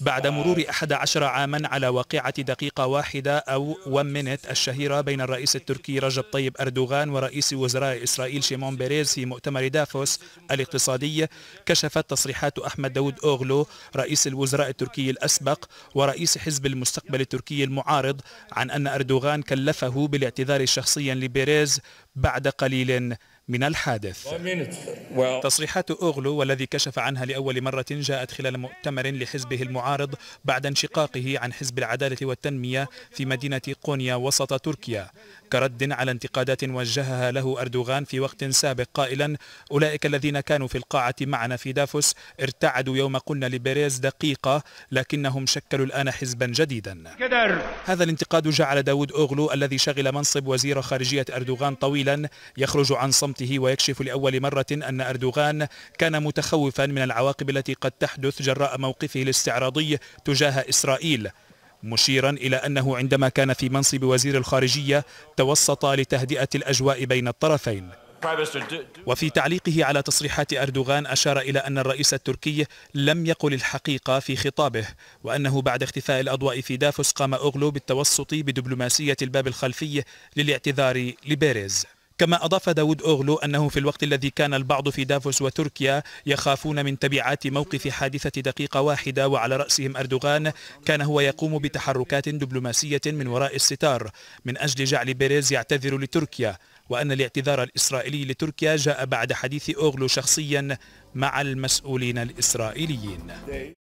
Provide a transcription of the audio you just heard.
بعد مرور 11 عاما على واقعة دقيقة واحدة أو ون مينت الشهيرة بين الرئيس التركي رجب طيب أردوغان ورئيس وزراء إسرائيل شيمون بيريز في مؤتمر دافوس الاقتصادي كشفت تصريحات أحمد داود أوغلو رئيس الوزراء التركي الأسبق ورئيس حزب المستقبل التركي المعارض عن أن أردوغان كلفه بالاعتذار شخصيا لبيريز بعد قليل من الحادث تصريحات أوغلو والذي كشف عنها لأول مرة جاءت خلال مؤتمر لحزبه المعارض بعد انشقاقه عن حزب العدالة والتنمية في مدينة قونيا وسط تركيا كرد على انتقادات وجهها له أردوغان في وقت سابق قائلا أولئك الذين كانوا في القاعة معنا في دافوس ارتعدوا يوم قلنا لبيريز دقيقة لكنهم شكلوا الآن حزبا جديدا كدر. هذا الانتقاد جعل داود أوغلو الذي شغل منصب وزير خارجية أردوغان طويلا يخرج عن صمته ويكشف لأول مرة أن أردوغان كان متخوفا من العواقب التي قد تحدث جراء موقفه الاستعراضي تجاه إسرائيل مشيرا إلى أنه عندما كان في منصب وزير الخارجية توسط لتهدئة الأجواء بين الطرفين وفي تعليقه على تصريحات أردوغان أشار إلى أن الرئيس التركي لم يقل الحقيقة في خطابه وأنه بعد اختفاء الأضواء في دافوس قام أغلو بالتوسط بدبلوماسية الباب الخلفي للاعتذار لبيريز كما أضاف داود أوغلو أنه في الوقت الذي كان البعض في دافوس وتركيا يخافون من تبعات موقف حادثة دقيقة واحدة وعلى رأسهم أردوغان كان هو يقوم بتحركات دبلوماسية من وراء الستار من أجل جعل بيريز يعتذر لتركيا وأن الاعتذار الإسرائيلي لتركيا جاء بعد حديث أوغلو شخصيا مع المسؤولين الإسرائيليين